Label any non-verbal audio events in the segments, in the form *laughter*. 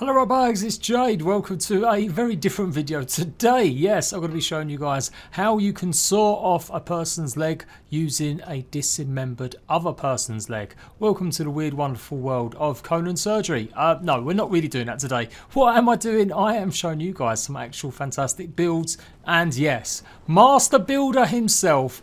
Hello Robugs, it's Jade. Welcome to a very different video. Today, yes, I'm going to be showing you guys how you can saw off a person's leg using a dismembered other person's leg. Welcome to the weird, wonderful world of Conan surgery. Uh, no, we're not really doing that today. What am I doing? I am showing you guys some actual fantastic builds. And yes, Master Builder himself,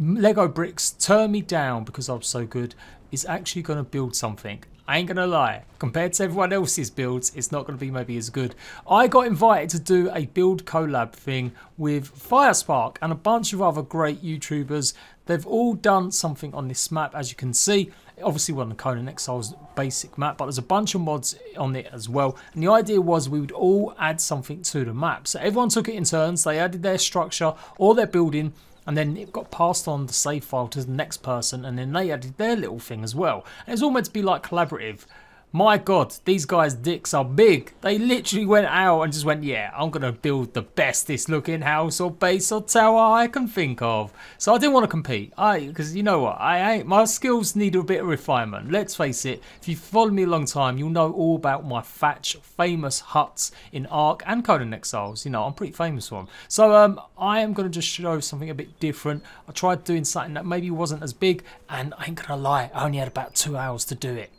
Lego Bricks, turn me down because I'm so good, is actually going to build something I ain't gonna lie, compared to everyone else's builds, it's not gonna be maybe as good. I got invited to do a build collab thing with Firespark and a bunch of other great YouTubers. They've all done something on this map, as you can see. Obviously, we're on the Conan Exiles basic map, but there's a bunch of mods on it as well. And the idea was we would all add something to the map. So everyone took it in turns, they added their structure or their building, and then it got passed on the save file to the next person and then they added their little thing as well. And it was all meant to be like collaborative my god, these guys' dicks are big. They literally went out and just went, yeah, I'm going to build the bestest looking house or base or tower I can think of. So I didn't want to compete. I Because you know what, I ain't. My skills need a bit of refinement. Let's face it, if you've followed me a long time, you'll know all about my thatch famous huts in Ark and Conan Exiles. You know, I'm pretty famous for them. So um, I am going to just show something a bit different. I tried doing something that maybe wasn't as big and I ain't going to lie, I only had about two hours to do it.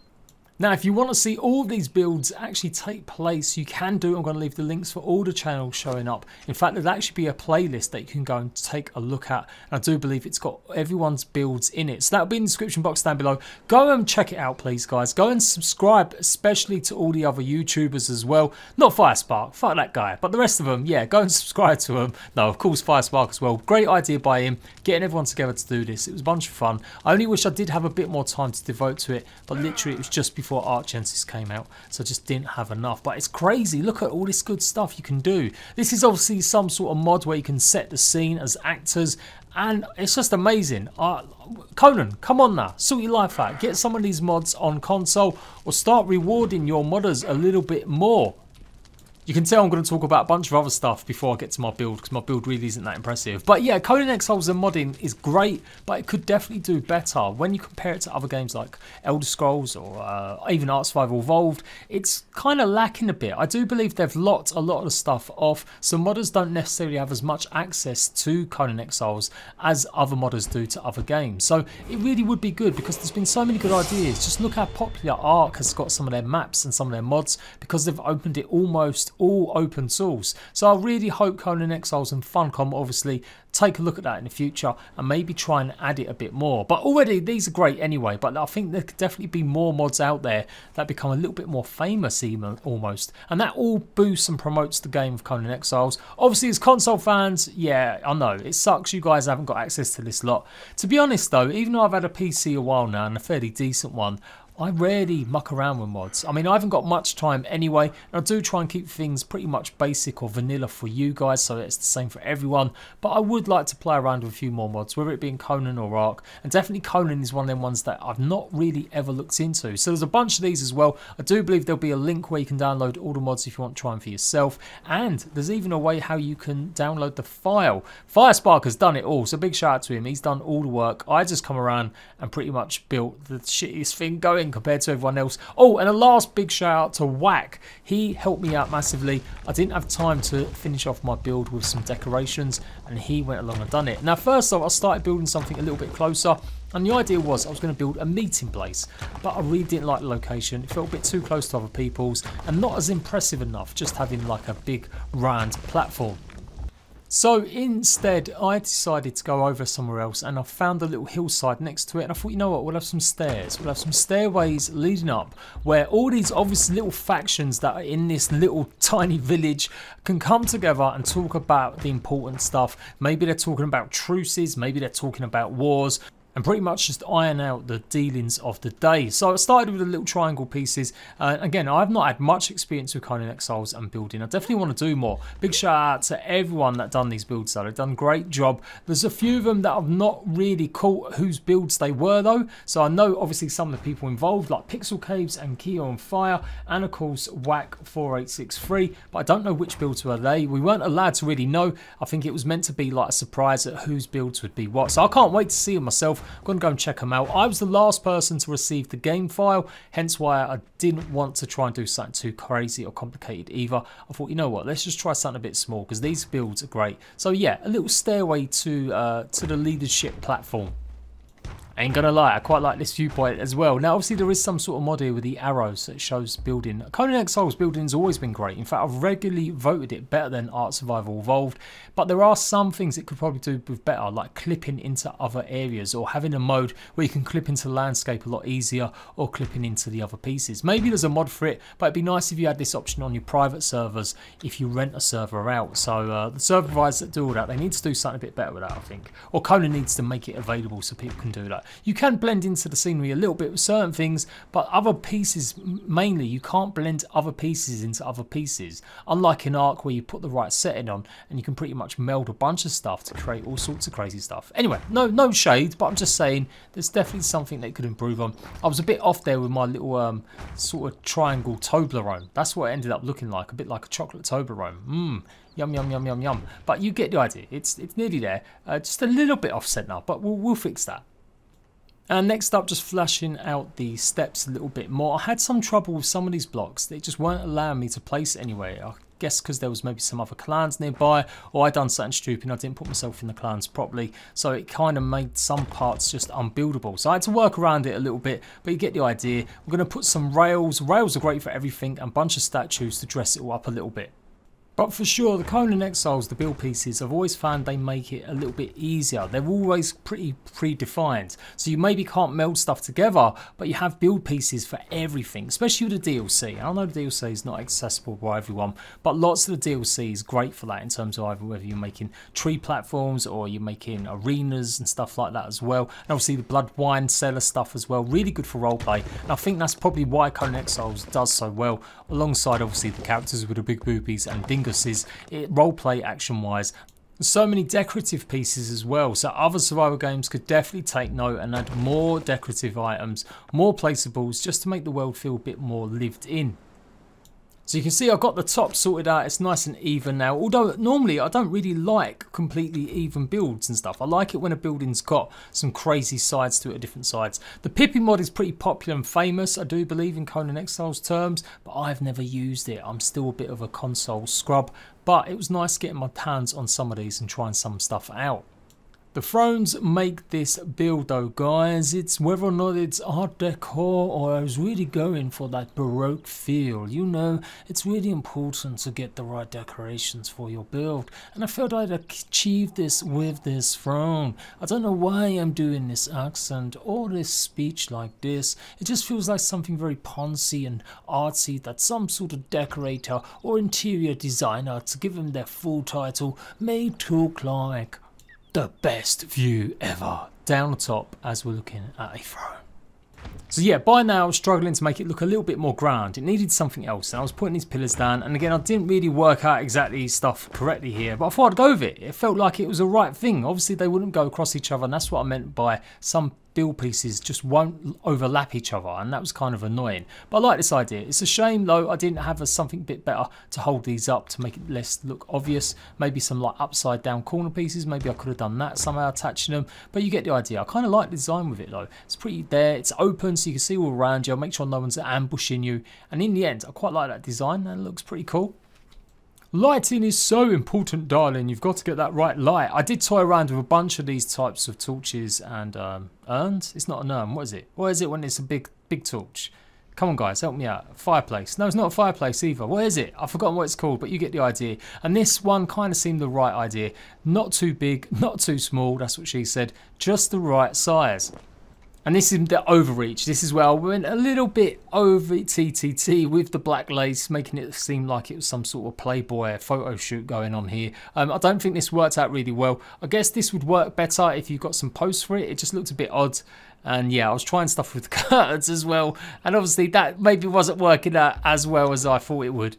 Now, if you want to see all these builds actually take place, you can do. I'm going to leave the links for all the channels showing up. In fact, there'll actually be a playlist that you can go and take a look at. And I do believe it's got everyone's builds in it. So that'll be in the description box down below. Go and check it out, please, guys. Go and subscribe, especially to all the other YouTubers as well. Not Firespark, fuck that guy. But the rest of them, yeah, go and *laughs* subscribe to them. No, of course, Firespark as well. Great idea by him, getting everyone together to do this. It was a bunch of fun. I only wish I did have a bit more time to devote to it, but literally it was just before before Art Genesis came out, so I just didn't have enough. But it's crazy, look at all this good stuff you can do. This is obviously some sort of mod where you can set the scene as actors, and it's just amazing. Uh, Conan, come on now, sort your life out. Get some of these mods on console, or start rewarding your modders a little bit more. You can tell I'm going to talk about a bunch of other stuff before I get to my build because my build really isn't that impressive. But yeah, Coding Exiles and modding is great, but it could definitely do better. When you compare it to other games like Elder Scrolls or uh, even Art Survival Evolved, it's kind of lacking a bit. I do believe they've locked a lot of stuff off, so modders don't necessarily have as much access to Conan Exiles as other modders do to other games. So it really would be good because there's been so many good ideas. Just look how popular Ark has got some of their maps and some of their mods because they've opened it almost all open source. So I really hope Conan Exiles and Funcom obviously take a look at that in the future and maybe try and add it a bit more. But already these are great anyway, but I think there could definitely be more mods out there that become a little bit more famous even almost. And that all boosts and promotes the game of Conan Exiles. Obviously as console fans, yeah, I know, it sucks you guys haven't got access to this lot. To be honest though, even though I've had a PC a while now and a fairly decent one, I rarely muck around with mods. I mean, I haven't got much time anyway, and I do try and keep things pretty much basic or vanilla for you guys, so it's the same for everyone, but I would like to play around with a few more mods, whether it be in Conan or Ark, and definitely Conan is one of them ones that I've not really ever looked into. So there's a bunch of these as well. I do believe there'll be a link where you can download all the mods if you want to try them for yourself, and there's even a way how you can download the file. Firespark has done it all, so big shout out to him. He's done all the work. I just come around and pretty much built the shittiest thing going thing compared to everyone else. Oh, and a last big shout out to Whack. He helped me out massively. I didn't have time to finish off my build with some decorations, and he went along and done it. Now, first off, I started building something a little bit closer. And the idea was I was going to build a meeting place, but I really didn't like the location. It felt a bit too close to other people's and not as impressive enough just having like a big round platform. So instead, I decided to go over somewhere else and I found a little hillside next to it and I thought, you know what, we'll have some stairs. We'll have some stairways leading up where all these obvious little factions that are in this little *laughs* tiny village can come together and talk about the important stuff. Maybe they're talking about truces, maybe they're talking about wars, and pretty much just iron out the dealings of the day. So I started with the little triangle pieces. Uh, again, I've not had much experience with Conan Exiles and building. I definitely want to do more. Big shout out to everyone that done these builds though. They've done great job. There's a few of them that I've not really caught whose builds they were though. So I know obviously some of the people involved like Pixel Caves and Key on Fire and of course Whack 4863. But I don't know which builds were they. We weren't allowed to really know. I think it was meant to be like a surprise at whose builds would be what. So I can't wait to see them myself. Gonna go and check them out. I was the last person to receive the game file, hence why I didn't want to try and do something too crazy or complicated either. I thought, you know what, let's just try something a bit small because these builds are great. So yeah, a little stairway to uh, to the leadership platform ain't gonna lie, I quite like this viewpoint as well. Now obviously there is some sort of mod here with the arrows that shows building. Conan Exile's building's always been great. In fact, I've regularly voted it better than Art Survival Evolved, but there are some things it could probably do with better, like clipping into other areas or having a mode where you can clip into landscape a lot easier or clipping into the other pieces. Maybe there's a mod for it, but it'd be nice if you had this option on your private servers if you rent a server out. So uh, the server providers that do all that, they need to do something a bit better with that, I think. Or Conan needs to make it available so people can do that. You can blend into the scenery a little bit with certain things, but other pieces mainly, you can't blend other pieces into other pieces. Unlike in Arc where you put the right setting on and you can pretty much meld a bunch of stuff to create all sorts of crazy stuff. Anyway, no, no shade, but I'm just saying there's definitely something they could improve on. I was a bit off there with my little um, sort of triangle Toblerone. That's what it ended up looking like, a bit like a chocolate Toblerone. Mmm, yum yum yum yum yum. But you get the idea. It's it's nearly there. Uh, just a little bit off now, but we'll we'll fix that. And uh, next up, just flashing out the steps a little bit more. I had some trouble with some of these blocks. They just weren't allowing me to place anyway. I guess because there was maybe some other clans nearby, or I done something stupid and I didn't put myself in the clans properly. So it kind of made some parts just unbuildable. So I had to work around it a little bit, but you get the idea. We're going to put some rails. Rails are great for everything and a bunch of statues to dress it all up a little bit. But for sure, the Conan Exiles, the build pieces, I've always found they make it a little bit easier. They're always pretty predefined. So you maybe can't meld stuff together, but you have build pieces for everything, especially with the DLC. I know the DLC is not accessible by everyone, but lots of the DLC is great for that in terms of either whether you're making tree platforms or you're making arenas and stuff like that as well. And obviously the blood wine cellar stuff as well, really good for roleplay. And I think that's probably why Conan Exiles does so well, alongside obviously the characters with the big boobies and ding us is eh, roleplay action wise so many decorative pieces as well so other survival games could definitely take note and add more decorative items more placeables just to make the world feel a bit more lived in so you can see I've got the top sorted out, it's nice and even now. Although normally I don't really like completely even builds and stuff. I like it when a building's got some crazy sides to it, different sides. The Pippi mod is pretty popular and famous, I do believe in Conan Exiles terms, but I've never used it. I'm still a bit of a console scrub, but it was nice getting my hands on some of these and trying some stuff out. The thrones make this build though guys, it's whether or not it's art deco or I was really going for that baroque feel, you know, it's really important to get the right decorations for your build and I felt I'd achieved this with this throne. I don't know why I'm doing this accent or this speech like this, it just feels like something very poncy and artsy that some sort of decorator or interior designer to give them their full title may talk like the best view ever down the top as we're looking at a throne. So yeah, by now I was struggling to make it look a little bit more grand. It needed something else. And I was putting these pillars down. And again, I didn't really work out exactly stuff correctly here. But I thought I'd go with it. It felt like it was the right thing. Obviously, they wouldn't go across each other. And that's what I meant by some build pieces just won't overlap each other and that was kind of annoying. But I like this idea. It's a shame though I didn't have a, something a bit better to hold these up to make it less look obvious. Maybe some like upside down corner pieces. Maybe I could have done that somehow attaching them. But you get the idea. I kind of like the design with it though. It's pretty there. It's open so you can see all around you. I'll make sure no one's ambushing you. And in the end I quite like that design. That looks pretty cool. Lighting is so important, darling. You've got to get that right light. I did toy around with a bunch of these types of torches and um, urns. It's not an urn, what is it? What is it when it's a big, big torch? Come on, guys, help me out. Fireplace. No, it's not a fireplace either. What is it? I've forgotten what it's called, but you get the idea. And this one kind of seemed the right idea. Not too big, *laughs* not too small. That's what she said. Just the right size. And this is the overreach. This is where I went a little bit over TTT with the black lace, making it seem like it was some sort of Playboy photo shoot going on here. Um, I don't think this worked out really well. I guess this would work better if you got some posts for it. It just looked a bit odd. And yeah, I was trying stuff with *laughs* curtains as well. And obviously that maybe wasn't working out as well as I thought it would.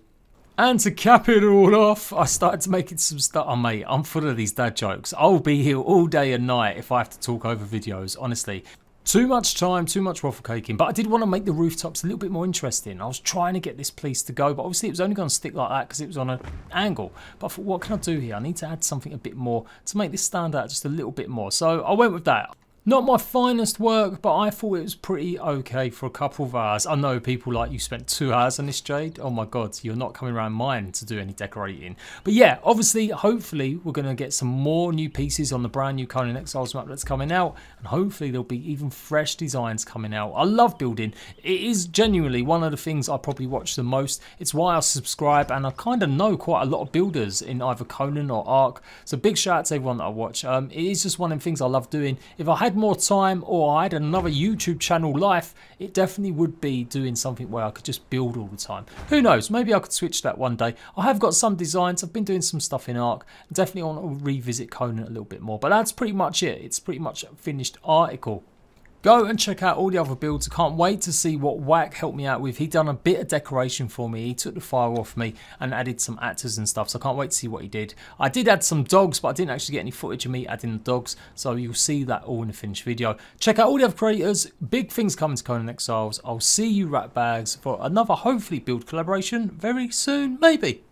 And to cap it all off, I started to making some stuff. Oh, mate, I'm full of these dad jokes. I'll be here all day and night if I have to talk over videos, honestly. Too much time, too much waffle caking, but I did want to make the rooftops a little bit more interesting. I was trying to get this piece to go, but obviously it was only going to stick like that because it was on an angle. But I thought, what can I do here? I need to add something a bit more to make this stand out just a little bit more. So I went with that. Not my finest work, but I thought it was pretty okay for a couple of hours. I know people like you spent two hours on this, Jade. Oh my God, you're not coming around mine to do any decorating. But yeah, obviously, hopefully, we're going to get some more new pieces on the brand new Conan Exiles map that's coming out. And hopefully, there'll be even fresh designs coming out. I love building. It is genuinely one of the things I probably watch the most. It's why I subscribe, and I kind of know quite a lot of builders in either Conan or Ark. So big shout out to everyone that I watch. Um, it is just one of the things I love doing. If I had more time or I had another YouTube channel life, it definitely would be doing something where I could just build all the time. Who knows, maybe I could switch that one day. I have got some designs, I've been doing some stuff in ARC. Definitely want to revisit Conan a little bit more, but that's pretty much it. It's pretty much a finished article. Go and check out all the other builds. I can't wait to see what Whack helped me out with. He done a bit of decoration for me. He took the fire off me and added some actors and stuff. So I can't wait to see what he did. I did add some dogs, but I didn't actually get any footage of me adding the dogs. So you'll see that all in the finished video. Check out all the other creators. Big things coming to Conan Exiles. I'll see you ratbags, bags for another hopefully build collaboration very soon, maybe.